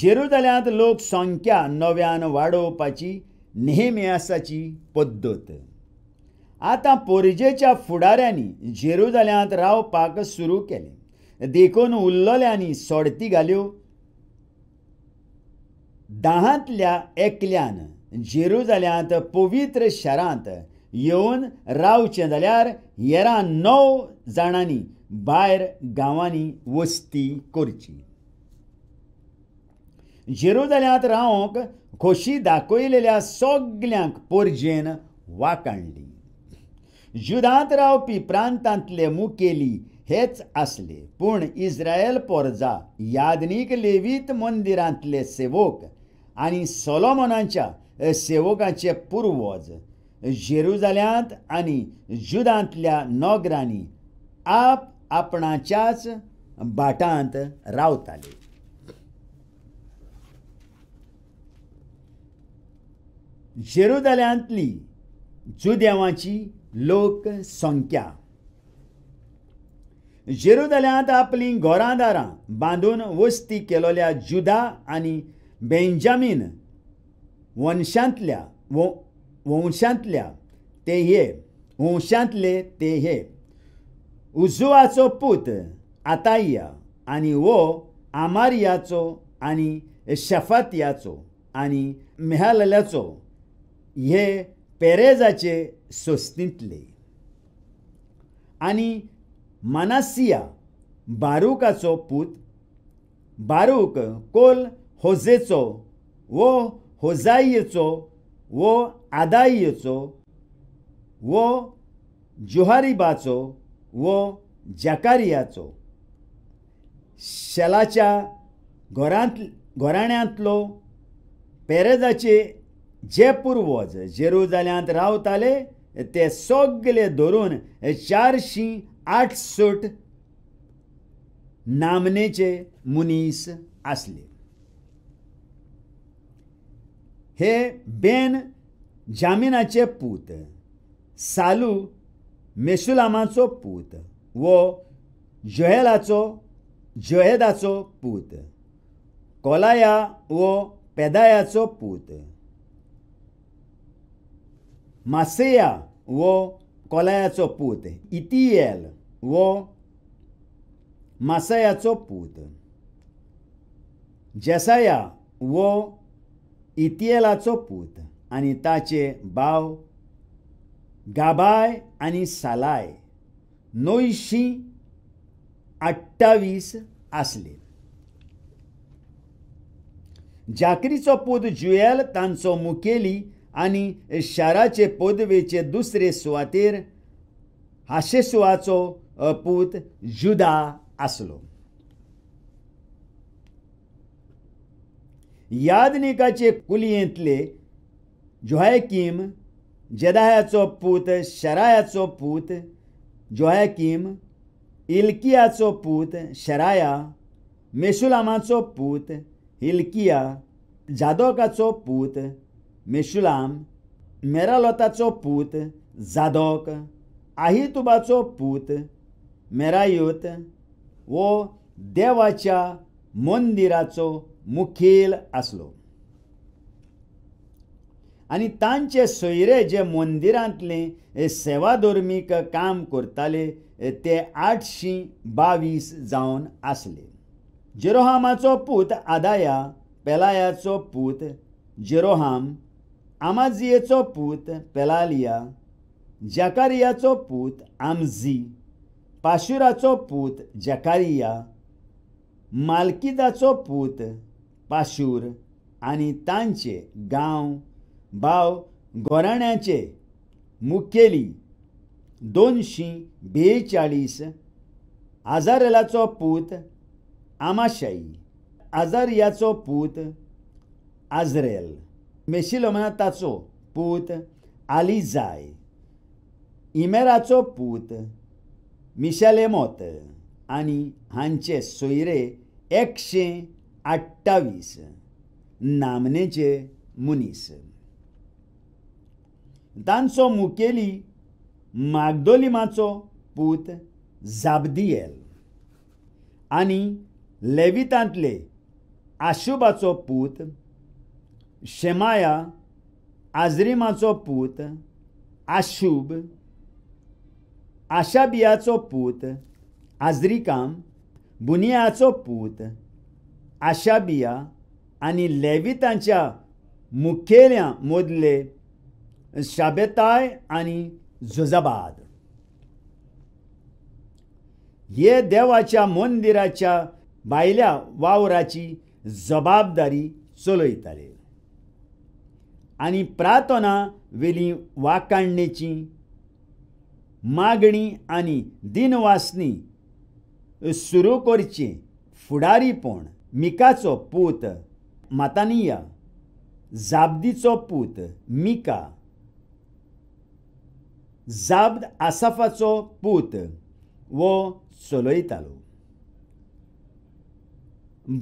जेरुजाल्यांत लोक संख्या नव्यान वाडोवपाची नेहमी आसाची पद्दत आतां पोरजेच्या फुडाऱ्यांनी जेरुजाल्यांत रावपाक सुरू केले देखून उरलोल्यांनी सोडती घाल्यो दाहांतल्या एकल्यान जाल्यांत पवित्र शारांत येवन रावचें जाल्यार हेरां णव जाणांनी भायर गांवांनी वस्ती करची जेरुजाल्यांत रावंक खोशी दाखयलेल्या सगल्यांक पोरजेन वाक जुदांत रावपी प्रांतांतले मुखेली हेच आसले पूण इस्रायल पोरजा यादनीक लेवीत मंदिरांतले सेवक आनी सोलोमनाच्या सेवकांचे पुर्वज जेरुजाल्यांत आनी जुदांतल्या नोगरांनी आप आपणाच्याच भाटांत रावताले जेरुदल्यांतली जुदेवांची लोकसंख्या संख्या जेरुदल्यांत आपली घोरां दारां बांदून वस्ती केलोल्या जुदा आनी बेंजामीन वंशांतल्या वंशांतल्या ते हे वंशांतले ते हे उजुआचो पूत आताय्या आनी वो आमारियाचो आनी शफातियाचो आनी मेहालल्याचो हे पेरेजाचे सोस्तींतले आनी मानासिया बारूकाचो पूत बारूक कोल होजेचो वो होजाईचो, वो आदाइयेचो वो जुहारीबाचो वो जकारियाचो शेलाच्या घोरांत घोराण्यांतलो पेरेजाचे जे पुर्वज जेरुजाल्यांत रावताले ते सगळे धरून चारशी आठसठ नामनेचे मुनीस आसले हे बेन जामिनाचे पूत सालू मेसुलामाचो पूत वो जोहेलाचो जोहेदाचो पूत कोलाया वो पेदायाचो पूत मासेया व कोलायाचो पूत इतियेल मासयाचो पूत जेसाया इतियेलाचा पूत आणि बाव, गाबाय आणि सालाय नोयशी अठ्ठावीस आसले जाकरीचो पूत जुएल तांचो मुखेली आनी शाराचे पोदवेचे दुसरे सुवातेर हाशेसुआचो पूत जुदा आसलो यादनिकाचे कुलयेंतले जोहायकीम जदायाचो पूत शरायाचो पूत जोहायकीम इल्कियाचो पूत शराया मेसुलामाचो पूत इलकिया जादोकाचो पूत मेशुलाम मेरालोताचो पूत जादोक आहितुबाचो पूत मेरायूत वो देवाच्या मंदिराचो मुखेल आसलो आनी तांचे सोयरे जे मंदिरांतले सेवा धर्मीक काम करताले ते आठशीं बावीस जावन आसले जेरोहामाचो पूत आदाया पेलायाचो पूत जेरोहाम आमाजियेचो पूत पेलालिया जकारियाचो पूत आमझी पाशुराचो पूत जकारिया मालकिदाचो पूत पाशूर आणि तांचे गाव बाव गोराण्याचे मुखेली दोनशीं बेचाळीस आजारेलाचो पूत आमाशाई आजारियाचो पूत आजरेल मेशिलोमाताचो पूत आलिजाय इमेराचो पूत मिशालेमोत आनी हांचे सोयरे एकशें अठ्ठावीस नामनेचे मुनीस तांचो मुखेली मागदोलिमाचो पूत जाबदियेल आनी लेवितांतले आशुबाचो पूत शेमाया आजरिमाचो पूत आशूब आशाबियाचो पूत आजरीकाम बुनियाचो पूत आशाबिया आणि लेवितांच्या मुखेल्या मोदले शाबेताय आणि झुजाबाद हे देवाच्या मंदिराच्या भायल्या वावराची जबाबदारी चलयताले आनी प्रार्थना वेली वाकांडण्याची मागणी आणि दिनवासनी सुरू करची फुडारीपण मिकाचो पूत मातानिया जाबदीचो पूत मिका जाब्द आसाफाचो पूत वो चलयतालो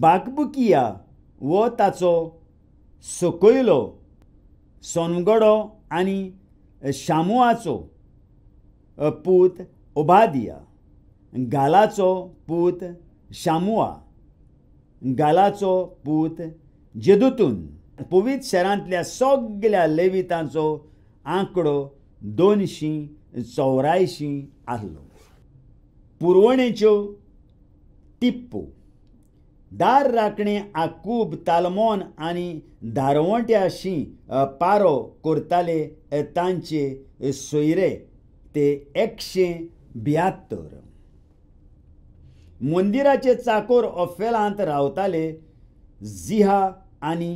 बाकबुकिया वो ताचो सकयलो सोनगडो आनी शामुआचो पूत ओबादिया गालाचो पूत शामुआ गालाचो पूत जेदुतून पवित शहरांतल्या सगल्या लेवितांचो आंकडो दोनशीं चौऱ्यांयशीं आसलो पुरवणेच्यो टिप्पू दार राखणे आकूब तालमोन आनी दारवंट्याशी पारो करताले तांचे सोयरे ते एकशे ब्यात्तर मंदिराचे चाकोर ऑफेलांत रावताले जिहा आनी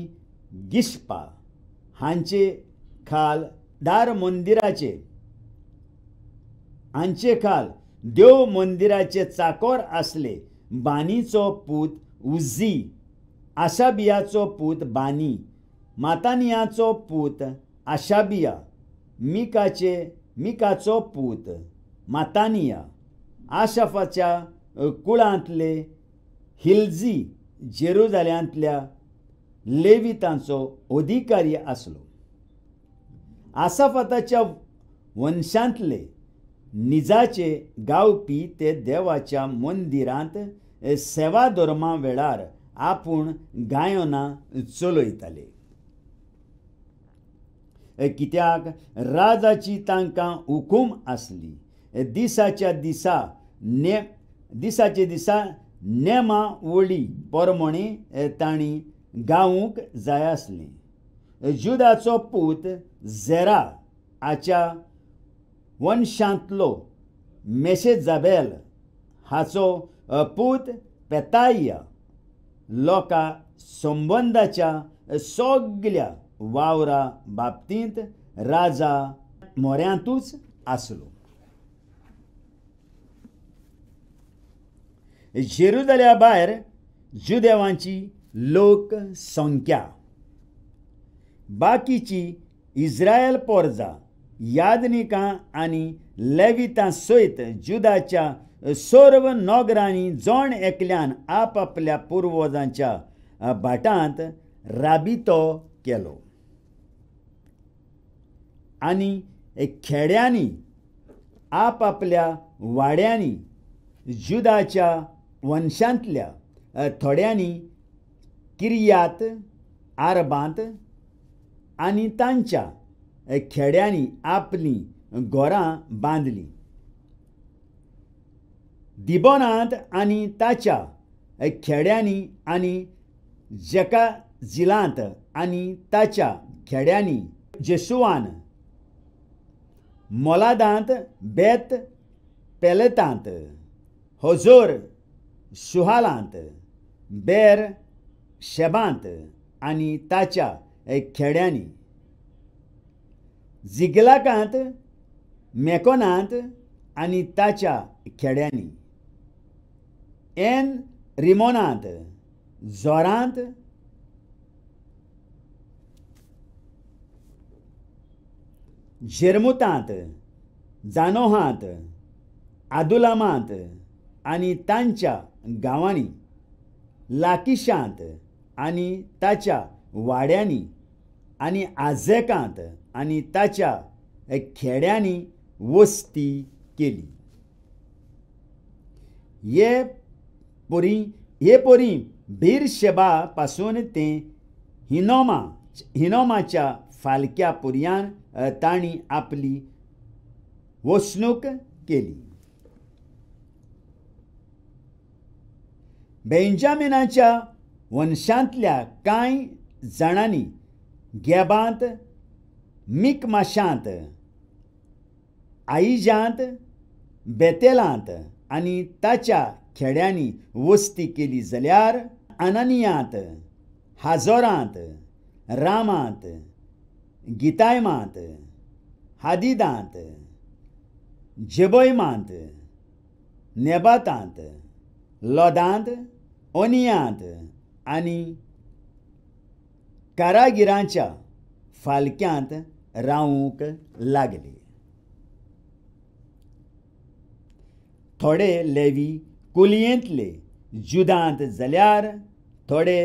गिश्पा हांचे खाल दार मंदिराचे हांचे खाल देव मंदिराचे चाकोर आसले बानीचो पूत उझी आशाबियाचो पूत बानी मातानियाचो पूत आशाबिया मिकाचे मिकाचो पूत मातानिया आशाफाच्या कुळांतले हिल्जी जेरुजाल्यांतल्या लेवितांचो अधिकारी आसलो आसाफाताच्या वंशांतले निजाचे गावपी ते देवाच्या मंदिरांत सेवा धर्मा वेळार आपूण गायना चलयताले कित्याक राजाची तांकां हुकूम आसली दिसाच्या दिसा ने दिसाचे दिसा नेमा ओली ताणी तांणी गावूंक जाय आसलें जुदाचो पूत झेरा हाच्या वंशांतलो मेसेजाबेल हाचो पूत पेताय्या लोकां संबंदाच्या सगल्या वावरा बाबतींत राजा मोऱ्यांतूच आसलो जेरुदल्या भायर जुदेवांची लोक संख्या बाकीची इस्रायल पोरजा यादनिकां आनी लेवितां सयत जुदाच्या सर्व नोगरांनी जण एकल्यान आपल्या पुर्वजांच्या भाटांत राबितो केलो आनी खेड्यांनी आपापल्या वाड्यांनी जुदाच्या वंशांतल्या थोड्यांनी किर्यात आरबांत आनी तांच्या खेड्यांनी आपली घरां बांदलीं दिबोनांत आनी ताच्या खेड्यांनी आनी जेका जिलांत आनी ताच्या खेड्यांनी जेसुवान मोलादांत बेत पेलेतांत होजोर सुहालांत बेर शेबांत आनी ताच्या खेड्यांनी जिगलाकांत मेकोनांत आनी ताच्या खेड्यांनी एन रिमोनांत जोरांत झेरमुतांत जानोहांत आदुलामांत आणि तांच्या गांवांनी लाकिशांत आणि ताच्या वाड्यांनी आनी आजेकांत आनी ताच्या खेड्यांनी वस्ती केली हे पोरी हे पोरी बीर शेबा पासून ते हिनोमा हिनोमाच्या फालक्या पुर्यान ताणी आपली वसणूक केली बेंजामिनाच्या वंशांतल्या कांय जाणांनी गेबांत मिकमाशांत आईजांत बेतेलांत आनी ताच्या खेड्यांनी वस्ती केली जाल्यार अननियांत हाजोरांत रामांत गितायमांत हादिदांत जेबयमांत नेबातांत लोदांत ओनियांत आनी कारागिरांच्या फालक्यांत रावूंक लागले थोडे लेवी कोलयेंतले जुदांत जाल्यार थोडे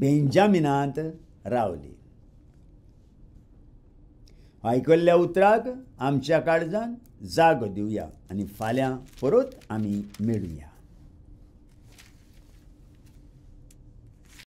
बेंजामिनांत रावले आयकल्ल्या उतराक आमच्या काळजान जागो दिवया आनी फाल्यां परत आमी मेळुया